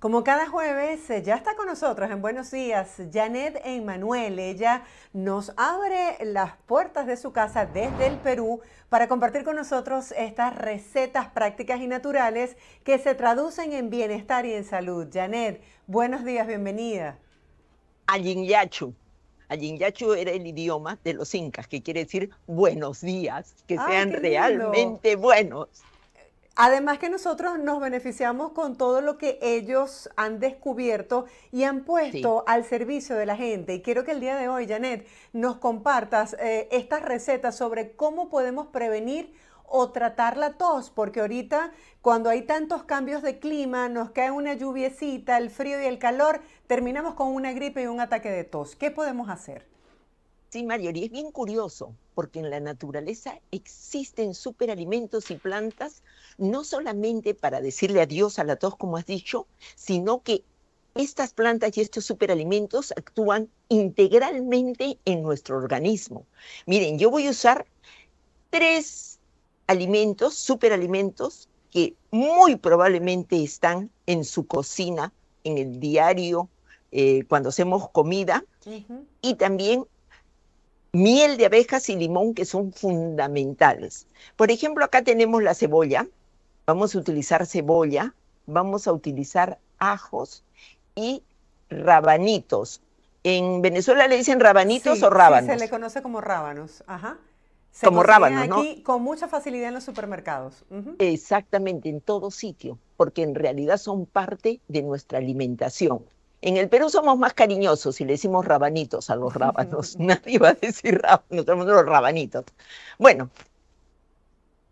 Como cada jueves, eh, ya está con nosotros en Buenos Días Janet Emanuel. Ella nos abre las puertas de su casa desde el Perú para compartir con nosotros estas recetas prácticas y naturales que se traducen en bienestar y en salud. Janet, buenos días, bienvenida. Ayinyachu. Ayinyachu era el idioma de los incas, que quiere decir buenos días, que sean realmente buenos. Además que nosotros nos beneficiamos con todo lo que ellos han descubierto y han puesto al servicio de la gente. Y quiero que el día de hoy, Janet, nos compartas eh, estas recetas sobre cómo podemos prevenir o tratar la tos, porque ahorita cuando hay tantos cambios de clima, nos cae una lluviecita, el frío y el calor, terminamos con una gripe y un ataque de tos. ¿Qué podemos hacer? Sí, es bien curioso, porque en la naturaleza existen superalimentos y plantas, no solamente para decirle adiós a la tos, como has dicho, sino que estas plantas y estos superalimentos actúan integralmente en nuestro organismo. Miren, yo voy a usar tres alimentos, superalimentos, que muy probablemente están en su cocina, en el diario, eh, cuando hacemos comida, y también miel de abejas y limón que son fundamentales. Por ejemplo, acá tenemos la cebolla, vamos a utilizar cebolla, vamos a utilizar ajos y rabanitos. En Venezuela le dicen rabanitos o rábanos. se le conoce como rábanos, ajá. como rábanos, aquí con mucha facilidad en los supermercados. Exactamente, en todo sitio, porque en realidad son parte de nuestra alimentación. En el Perú somos más cariñosos y le decimos rabanitos a los rábanos. Nadie va a decir rábanos, Nosotros los rabanitos. Bueno,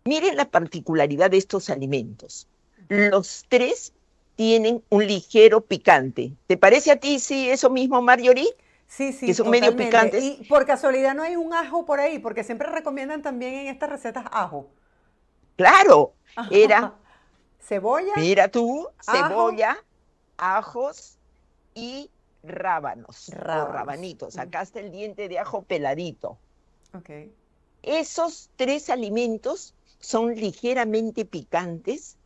miren la particularidad de estos alimentos. Los tres tienen un ligero picante. ¿Te parece a ti, sí, eso mismo, Marjorie? Sí, sí. Que son medio picantes. Y por casualidad no hay un ajo por ahí, porque siempre recomiendan también en estas recetas ajo. Claro, era. cebolla. Mira tú, cebolla, ajos, y rábanos, o rabanitos. Mm. Sacaste el diente de ajo peladito. Esos tres alimentos son ligeramente picantes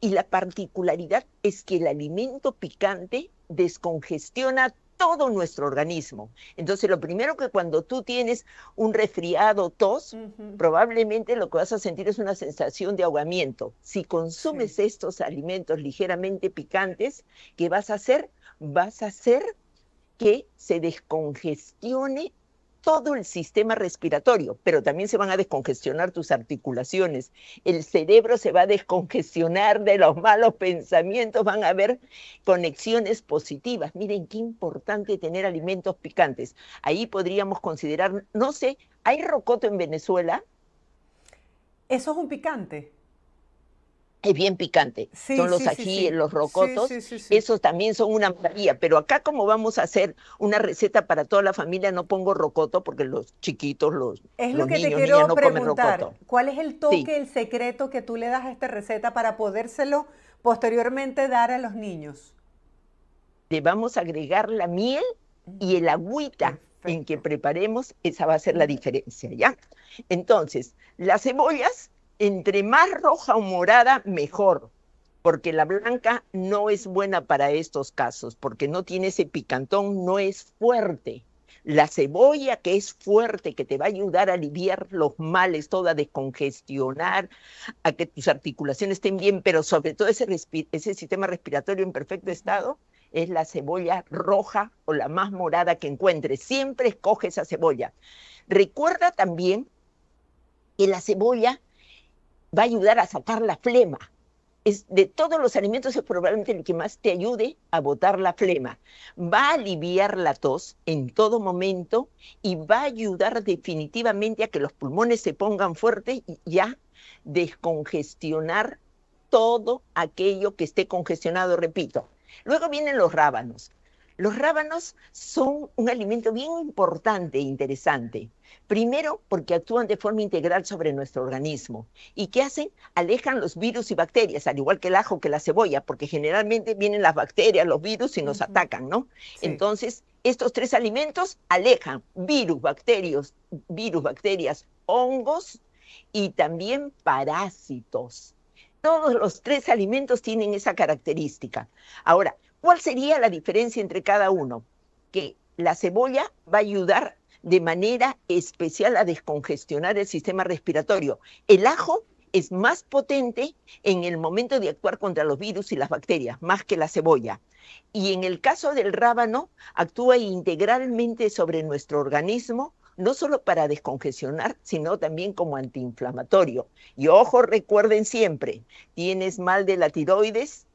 y la particularidad es que el alimento picante descongestiona todo nuestro organismo. Entonces, lo primero que cuando tú tienes un resfriado, tos, probablemente lo que vas a sentir es una sensación de ahogamiento. Si consumes estos alimentos ligeramente picantes, ¿qué vas a hacer? Vas a hacer que se descongestione todo el sistema respiratorio, pero también se van a descongestionar tus articulaciones, el cerebro se va a descongestionar de los malos pensamientos, van a haber conexiones positivas. Miren qué importante tener alimentos picantes. Ahí podríamos considerar, no sé, ¿hay rocoto en Venezuela? Eso es un picante es bien picante. son los ajíes, los rocotos, esos también son una maravilla. Pero acá como vamos a hacer una receta para toda la familia, no pongo rocoto porque los chiquitos, los, es lo que te quiero no preguntar, ¿Cuál es el toque, el secreto que tú le das a esta receta para podérselo posteriormente dar a los niños? Le vamos a agregar la miel mm. y el agüita en que preparemos, esa va a ser la mm. diferencia, ¿ya? Entonces, las cebollas entre más roja o morada, mejor, porque la blanca no es buena para estos casos, porque no tiene ese picantón, no es fuerte. La cebolla que es fuerte, que te va a ayudar a aliviar los males, toda a descongestionar, a que tus articulaciones estén bien, pero sobre todo ese, ese sistema respiratorio en perfecto estado, es la cebolla roja o la más morada que encuentres. Siempre escoge esa cebolla. Recuerda también que la cebolla va a ayudar a sacar la flema. Es de todos los alimentos es probablemente el que más te ayude a botar la flema. Va a aliviar la tos en todo momento y va a ayudar definitivamente a que los pulmones se pongan fuertes y ya descongestionar todo aquello que esté congestionado, repito. Luego vienen los rábanos. Los rábanos son un alimento bien importante e interesante. Primero, porque actúan de forma integral sobre nuestro organismo. ¿Y qué hacen? Alejan los virus y bacterias, al igual que el ajo, que la cebolla, porque generalmente vienen las bacterias, los virus y nos atacan, ¿no? Entonces, estos tres alimentos alejan virus, bacterias, virus, bacterias, hongos y también parásitos. Todos los tres alimentos tienen esa característica. Ahora, ¿Cuál sería la diferencia entre cada uno? Que la cebolla va a ayudar de manera especial a descongestionar el sistema respiratorio. El ajo es más potente en el momento de actuar contra los virus y las bacterias, más que la cebolla. Y en el caso del rábano, actúa integralmente sobre nuestro organismo, no solo para descongestionar, sino también como antiinflamatorio. Y ojo, recuerden siempre, tienes mal de la tiroides,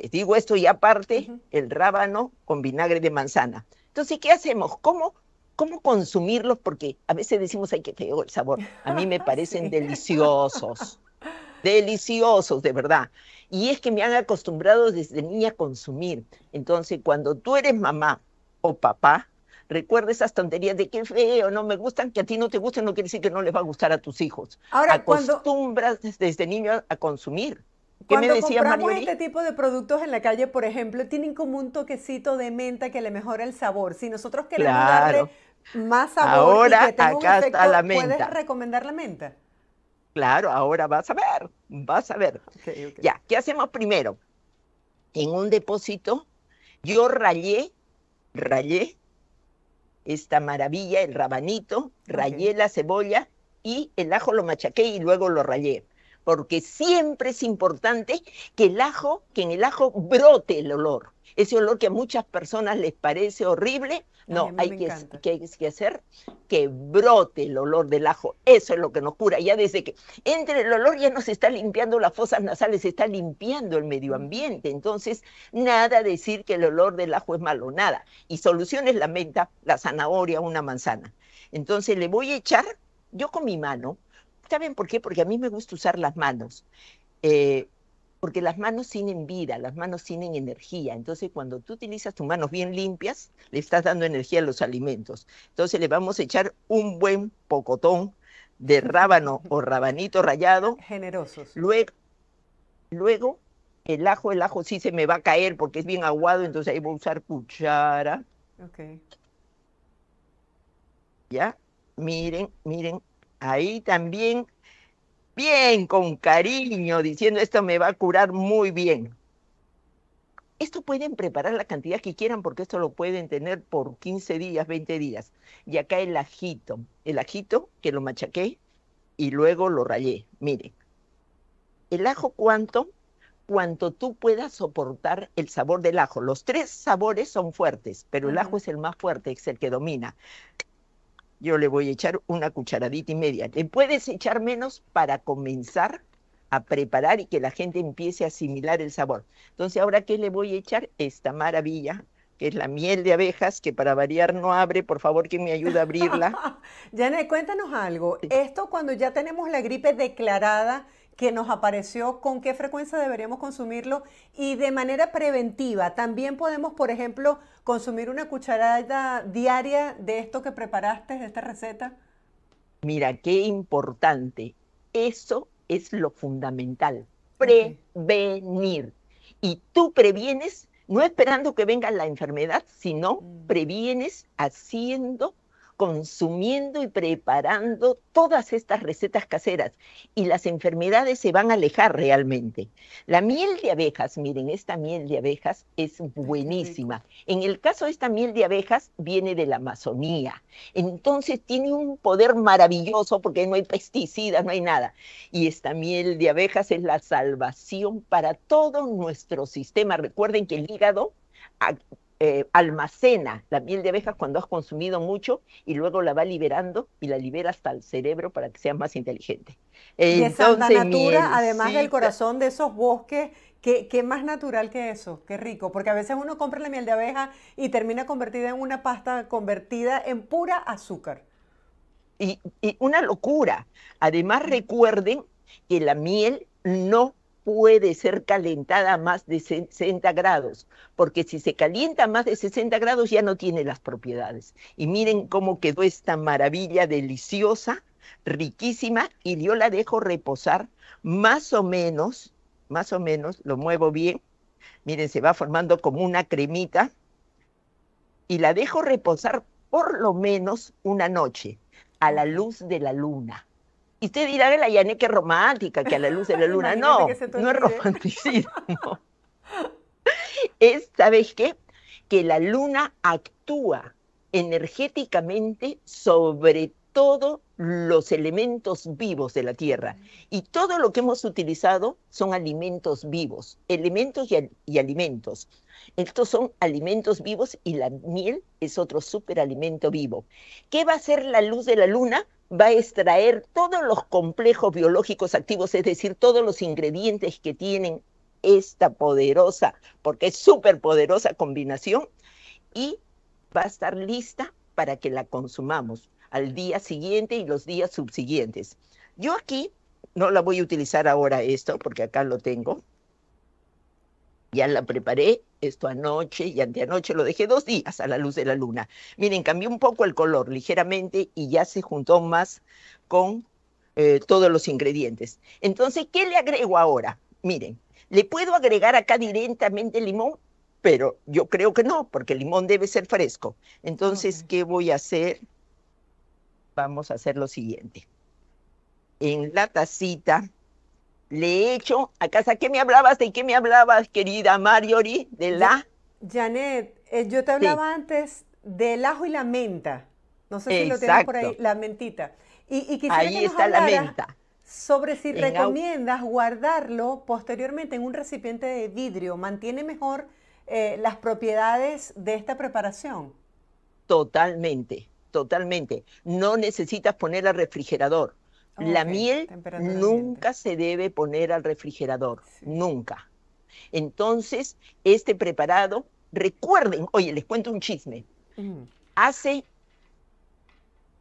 digo esto y aparte el rábano con vinagre de manzana. Entonces, ¿qué hacemos? ¿Cómo, ¿Cómo consumirlos? Porque a veces decimos, hay que feo el sabor. A mí me parecen deliciosos. Deliciosos, de verdad. Y es que me han acostumbrado desde niña a consumir. Entonces, cuando tú eres mamá o papá, recuerda esas tonterías de qué feo, no me gustan, que a ti no te gusten, no quiere decir que no les va a gustar a tus hijos. Ahora, Acostumbras desde niño a consumir. ¿Qué Cuando compramos este tipo de productos en la calle, por ejemplo, tienen como un toquecito de menta que le mejora el sabor. Si nosotros queremos darle más sabor la menta. ¿puedes recomendar la menta? Claro, ahora vas a ver, vas a ver. Ya, ¿qué hacemos primero? En un depósito, yo rayé, rayé esta maravilla, el rabanito, rayé la cebolla y el ajo lo machaqué y luego lo rayé porque siempre es importante que el ajo, que en el ajo brote el olor. Ese olor que a muchas personas les parece horrible, no, hay, que, hacer que brote el olor del ajo. Eso es lo que nos cura. Ya desde que entre el olor ya no se está limpiando las fosas nasales, se está limpiando el medio ambiente. Entonces, nada decir que el olor del ajo es malo, nada. Y soluciones la menta, la zanahoria, una manzana. Entonces le voy a echar, yo con mi mano, ¿Saben por qué? Porque a mí me gusta usar las manos. Eh, porque las manos tienen vida, las manos tienen energía. Entonces, cuando tú utilizas tus manos bien limpias, le estás dando energía a los alimentos. Entonces, le vamos a echar un buen pocotón de rábano o rabanito rallado. Generosos. Luego, luego, el ajo, el ajo sí se me va a caer porque es bien aguado, entonces ahí voy a usar cuchara. Ok. Ya, miren, miren, ahí también, bien, con cariño, diciendo esto me va a curar muy bien. Esto pueden preparar la cantidad que quieran porque esto lo pueden tener por 15 días, 20 días. Y acá el ajito, el ajito que lo machaqué y luego lo rayé. Miren, el ajo cuánto, cuanto tú puedas soportar el sabor del ajo. Los tres sabores son fuertes, pero el ajo es el más fuerte, es el que domina yo le voy a echar una cucharadita y media. Te puedes echar menos para comenzar a preparar y que la gente empiece a asimilar el sabor. Entonces, ¿ahora qué le voy a echar? Esta maravilla, que es la miel de abejas, que para variar no abre. Por favor, que me ayude a abrirla. Janet, cuéntanos algo. Esto cuando ya tenemos la gripe declarada, que nos apareció, con qué frecuencia deberíamos consumirlo y de manera preventiva. También podemos, por ejemplo, consumir una cucharada diaria de esto que preparaste, de esta receta. Mira, qué importante. Eso es lo fundamental, prevenir. Y tú previenes no esperando que venga la enfermedad, sino mm. previenes haciendo consumiendo y preparando todas estas recetas caseras y las enfermedades se van a alejar realmente. La miel de abejas, miren, esta miel de abejas es buenísima. En el caso de esta miel de abejas viene de la Amazonía. Entonces tiene un poder maravilloso porque no hay pesticidas, no hay nada. Y esta miel de abejas es la salvación para todo nuestro sistema. Recuerden que el hígado eh, almacena la miel de abejas cuando has consumido mucho y luego la va liberando y la libera hasta el cerebro para que seas más inteligente. Y Entonces, Natura, además del corazón de esos bosques, ¿qué, más natural que eso? Qué rico, porque a veces uno compra la miel de abeja y termina convertida en una pasta convertida en pura azúcar. y una locura. Además recuerden que la miel no puede ser calentada a más de 60 grados, porque si se calienta a más de 60 grados ya no tiene las propiedades. Y miren cómo quedó esta maravilla deliciosa, riquísima, y yo la dejo reposar más o menos, más o menos, lo muevo bien, miren, se va formando como una cremita, y la dejo reposar por lo menos una noche a la luz de la luna y usted dirá que la Yané que es romántica, que a la luz de la luna. no, no es romanticismo. es, ¿sabes qué? Que la luna actúa energéticamente sobre todos los elementos vivos de la Tierra. Y todo lo que hemos utilizado son alimentos vivos, elementos y, alimentos. Estos son alimentos vivos y la miel es otro superalimento vivo. ¿Qué va a ser la luz de la luna? va a extraer todos los complejos biológicos activos, es decir, todos los ingredientes que tienen esta poderosa, porque es súper poderosa combinación, y va a estar lista para que la consumamos al día siguiente y los días subsiguientes. Yo aquí no la voy a utilizar ahora esto, porque acá lo tengo, ya la preparé, esto anoche y anteanoche lo dejé dos días a la luz de la luna. Miren, cambió un poco el color ligeramente y ya se juntó más con eh, todos los ingredientes. Entonces, ¿qué le agrego ahora? Miren, le puedo agregar acá directamente limón, pero yo creo que no, porque el limón debe ser fresco. Entonces, ¿qué voy a hacer? Vamos a hacer lo siguiente. En la tacita le echo a casa. ¿Qué me hablabas? ¿De qué me hablabas, querida Mariori? De la... Janet, eh, yo te hablaba antes del ajo y la menta. No sé si lo tienes por ahí, la mentita. Y, quisiera ahí que nos está la menta. Sobre si recomiendas guardarlo posteriormente en un recipiente de vidrio. ¿Mantiene mejor eh, las propiedades de esta preparación? Totalmente, totalmente. No necesitas poner al refrigerador la miel nunca se debe poner al refrigerador, nunca. Entonces, este preparado, recuerden, oye, les cuento un chisme. Hace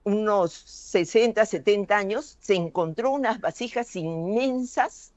unos 60, 70 años, se encontró unas vasijas inmensas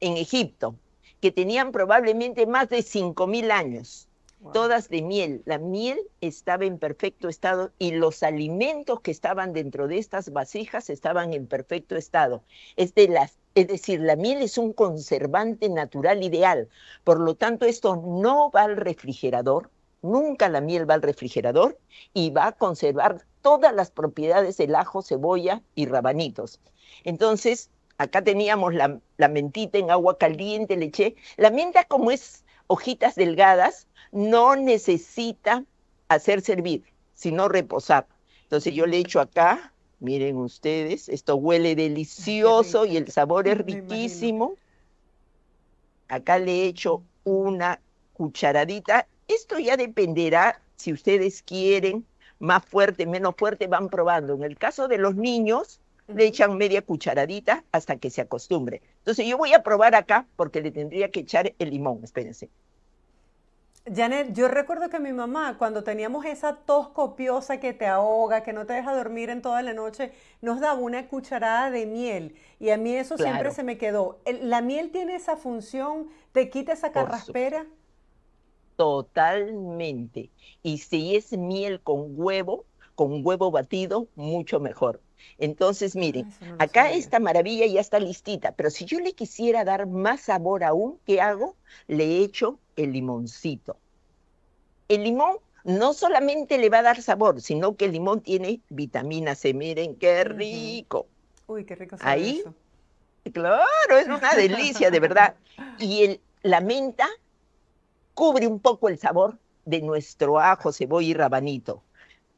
en Egipto, que tenían probablemente más de 5.000 años todas de miel. La miel estaba en perfecto estado y los alimentos que estaban dentro de estas vasijas estaban en perfecto estado. Es, de las, es decir, la miel es un conservante natural ideal. Por lo tanto, esto no va al refrigerador, nunca la miel va al refrigerador y va a conservar todas las propiedades del ajo, cebolla y rabanitos. Entonces, acá teníamos la, la mentita en agua caliente, leche. La menta como es hojitas delgadas, no necesita hacer servir, sino reposar. Entonces yo le echo acá, miren ustedes, esto huele delicioso y el sabor es riquísimo. Acá le echo una cucharadita. Esto ya dependerá si ustedes quieren más fuerte, menos fuerte, van probando. En el caso de los niños, le echan media cucharadita hasta que se acostumbre. Entonces yo voy a probar acá porque le tendría que echar el limón, espérense. Janet, yo recuerdo que mi mamá, cuando teníamos esa tos copiosa que te ahoga, que no te deja dormir en toda la noche, nos daba una cucharada de miel. Y a mí eso siempre se me quedó. ¿La miel tiene esa función? ¿Te quita esa carraspera? Totalmente. Y si es miel con huevo, con huevo batido, mucho mejor. Entonces, miren, ah, acá esta maravilla ya está listita, pero si yo le quisiera dar más sabor aún, ¿qué hago? Le echo el limoncito. El limón no solamente le va a dar sabor, sino que el limón tiene vitamina C. Miren, qué rico. Uy, qué rico. Ahí, claro, es una delicia, de verdad. Y el, la menta cubre un poco el sabor de nuestro ajo, cebolla y rabanito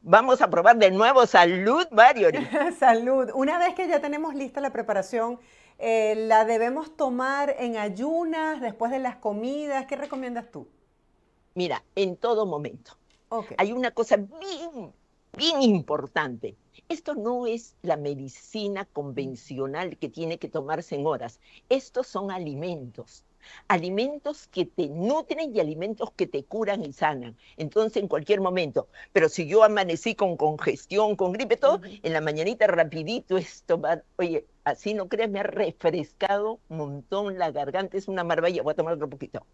vamos a probar de nuevo. Salud, Marjorie. Salud. Una vez que ya tenemos lista la preparación, eh, ¿la debemos tomar en ayunas, después de las comidas? ¿Qué recomiendas tú? Mira, en todo momento. Okay. Hay una cosa bien, bien importante. Esto no es la medicina convencional que tiene que tomarse en horas. Estos son alimentos alimentos que te nutren y alimentos que te curan y sanan. Entonces, en cualquier momento. Pero si yo amanecí con congestión, con gripe, todo, en la mañanita rapidito esto tomar, oye, así no creas, me ha refrescado un montón la garganta, es una maravilla, voy a tomar otro poquito.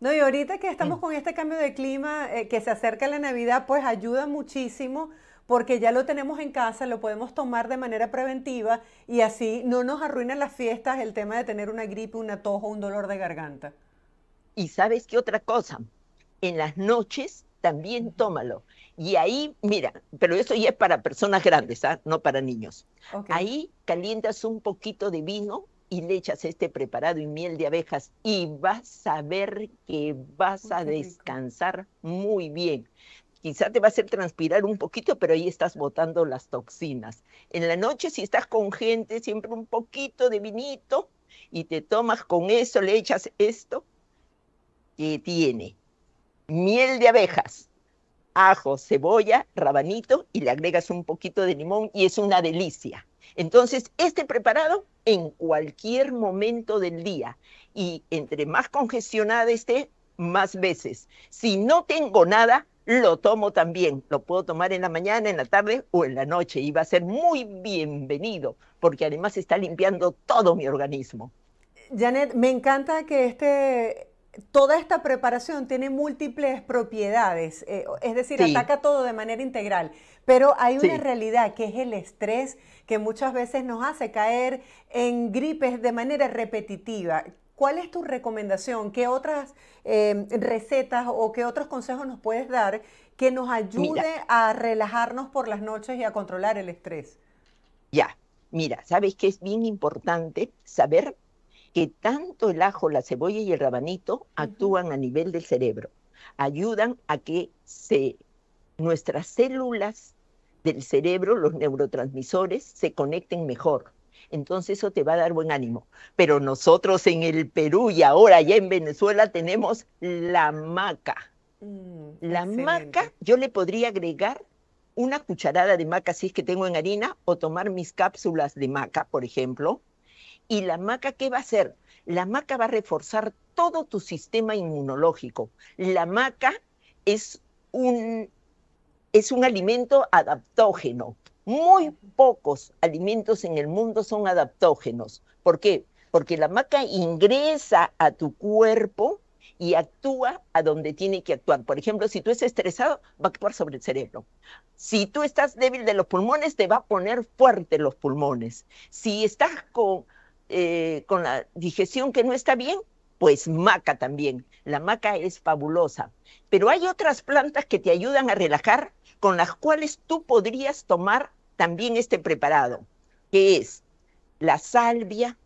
No, y ahorita que estamos mm. con este cambio de clima, eh, que se acerca la Navidad, pues ayuda muchísimo porque ya lo tenemos en casa, lo podemos tomar de manera preventiva y así no nos arruinan las fiestas el tema de tener una gripe, un atojo, un dolor de garganta. Y sabes qué otra cosa, en las noches también tómalo. Y ahí, mira, pero eso ya es para personas grandes, ¿ah? no para niños. Ahí calientas un poquito de vino y le echas este preparado y miel de abejas y vas a ver que vas a descansar muy bien quizá te va a hacer transpirar un poquito, pero ahí estás botando las toxinas. En la noche, si estás con gente, siempre un poquito de vinito y te tomas con eso, le echas esto, que tiene miel de abejas, ajo, cebolla, rabanito y le agregas un poquito de limón y es una delicia. Entonces, este preparado en cualquier momento del día y entre más congestionada esté, más veces. Si no tengo nada, lo tomo también. Lo puedo tomar en la mañana, en la tarde o en la noche y va a ser muy bienvenido porque además está limpiando todo mi organismo. Janet, me encanta que este, toda esta preparación tiene múltiples propiedades, eh, es decir, ataca todo de manera integral, pero hay una realidad que es el estrés que muchas veces nos hace caer en gripes de manera repetitiva. ¿Cuál es tu recomendación? ¿Qué otras em, recetas o qué otros consejos nos puedes dar que nos ayude a relajarnos por las noches y a controlar el estrés? Ya, mira, sabes que es bien importante saber que tanto el ajo, la cebolla y el rabanito actúan a nivel del cerebro, ayudan a que nuestras células del cerebro, los neurotransmisores, se conecten mejor entonces eso te va a dar buen ánimo. Pero nosotros en el Perú y ahora ya en Venezuela tenemos la maca. Mm, la maca, yo le podría agregar una cucharada de maca si es que tengo en harina o tomar mis cápsulas de maca, por ejemplo. ¿Y la maca qué va a hacer? La maca va a reforzar todo tu sistema inmunológico. La maca es un, es un alimento adaptógeno muy pocos alimentos en el mundo son adaptógenos. ¿Por qué? Porque la maca ingresa a tu cuerpo y actúa a donde tiene que actuar. Por ejemplo, si tú estás estresado, va a actuar sobre el cerebro. Si tú estás débil de los pulmones, te va a poner fuerte los pulmones. Si estás con, eh, con la digestión que no está bien, pues maca también. La maca es fabulosa. Pero hay otras plantas que te ayudan a relajar, con las cuales tú podrías tomar también este preparado, que es la salvia,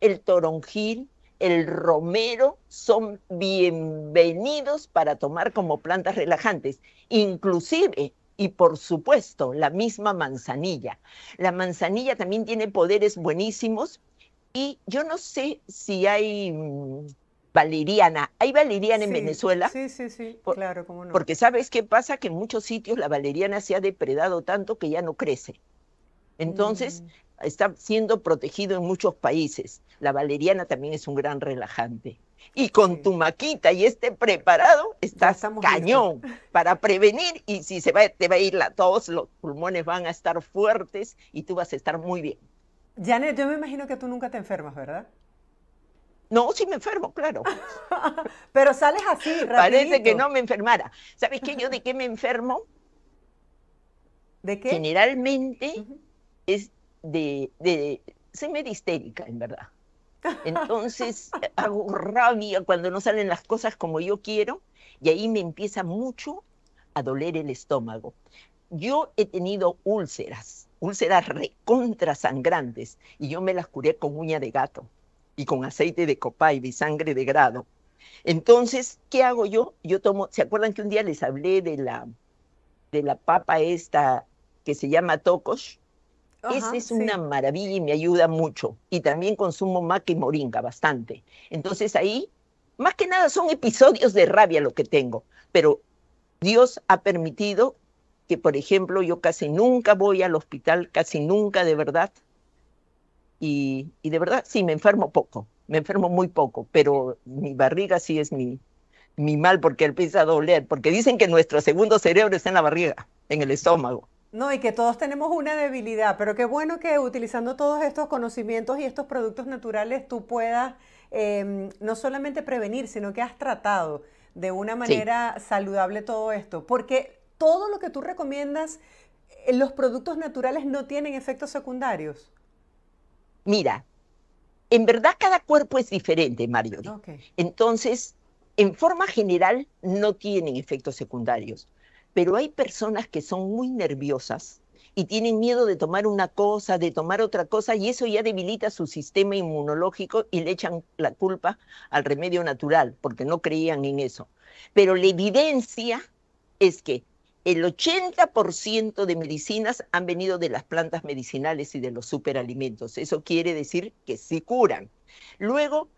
el toronjil, el romero son bienvenidos para tomar como plantas relajantes, inclusive y por supuesto la misma manzanilla. La manzanilla también tiene poderes buenísimos y yo no sé si hay mm, valeriana. ¿Hay valeriana en Venezuela? Sí, sí, sí, claro, cómo no. Porque ¿sabes qué pasa? Que en muchos sitios la valeriana se ha depredado tanto que ya no crece. Entonces, mm. está siendo protegido en muchos países. La valeriana también es un gran relajante. Y con tu maquita y este preparado, estás cañón para prevenir y si se va, te va a ir la tos, los pulmones van a estar fuertes y tú vas a estar muy bien. Janet, yo me imagino que tú nunca te enfermas, ¿verdad? No, sí me enfermo, claro. Pero sales así, rapidito. Parece que no me enfermara. ¿Sabes qué? Yo de qué me enfermo? ¿De qué? Generalmente es de, de... me da histérica, en verdad. Entonces hago rabia cuando no salen las cosas como yo quiero y ahí me empieza mucho a doler el estómago. Yo he tenido úlceras, úlceras recontrasangrantes y yo me las curé con uña de gato y con aceite de copa y sangre de grado. Entonces, ¿qué hago yo? Yo tomo, ¿se acuerdan que un día les hablé de la, de la papa esta que se llama tocos Esa es una maravilla y me ayuda mucho. Y también consumo maca y moringa bastante. Entonces ahí, más que nada son episodios de rabia lo que tengo, pero Dios ha permitido que, por ejemplo, yo casi nunca voy al hospital, casi nunca de verdad, y, de verdad, sí, me enfermo poco, me enfermo muy poco, pero mi barriga sí es mi, mal porque empieza a doler, porque dicen que nuestro segundo cerebro está en la barriga, en el estómago. No, y que todos tenemos una debilidad, pero qué bueno que utilizando todos estos conocimientos y estos productos naturales tú puedas em, no solamente prevenir, sino que has tratado de una manera saludable todo esto, porque todo lo que tú recomiendas, eh, los productos naturales no tienen efectos secundarios. Mira, en verdad cada cuerpo es diferente, Mario. Entonces, en forma general no tienen efectos secundarios, pero hay personas que son muy nerviosas y tienen miedo de tomar una cosa, de tomar otra cosa, y eso ya debilita su sistema inmunológico y le echan la culpa al remedio natural, porque no creían en eso. Pero la evidencia es que el 80% de medicinas han venido de las plantas medicinales y de los superalimentos. Eso quiere decir que sí curan. Luego,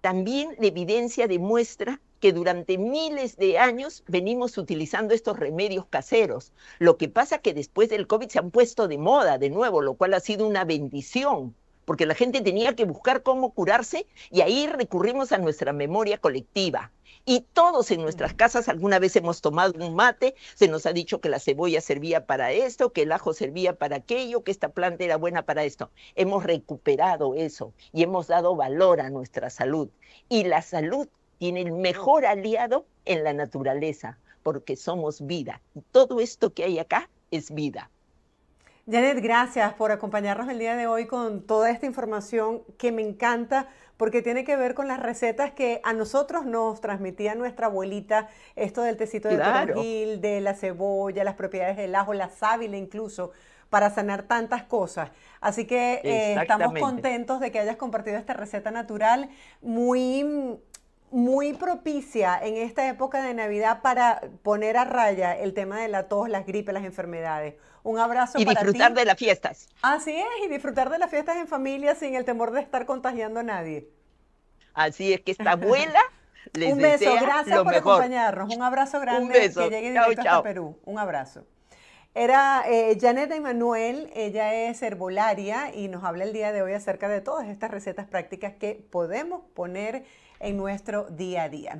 también la evidencia demuestra que durante miles de años venimos utilizando estos remedios caseros. Lo que pasa es que después del COVID se han puesto de moda de nuevo, lo cual ha sido una bendición, porque la gente tenía que buscar cómo curarse y ahí recurrimos a nuestra memoria colectiva. Y todos en nuestras casas alguna vez hemos tomado un mate, se nos ha dicho que la cebolla servía para esto, que el ajo servía para aquello, que esta planta era buena para esto. Hemos recuperado eso y hemos dado valor a nuestra salud. Y la salud tiene el mejor aliado en la naturaleza, porque somos vida. Y todo esto que hay acá es vida. Janet, gracias por acompañarnos el día de hoy con toda esta información que me encanta porque tiene que ver con las recetas que a nosotros nos transmitía nuestra abuelita, esto del tecito de claro. de la cebolla, las propiedades del ajo, la sábila incluso, para sanar tantas cosas. Así que eh, estamos contentos de que hayas compartido esta receta natural muy muy propicia en esta época de Navidad para poner a raya el tema de la tos, las gripes, las enfermedades. Un abrazo y disfrutar de las fiestas. Así es, y disfrutar de las fiestas en familia sin el temor de estar contagiando a nadie. Así es que esta abuela les Un beso, desea gracias por acompañarnos. Un abrazo grande que llegue directo Perú. Un abrazo. Era eh, Janet Emanuel, ella es herbolaria y nos habla el día de hoy acerca de todas estas recetas prácticas que podemos poner en nuestro día a día.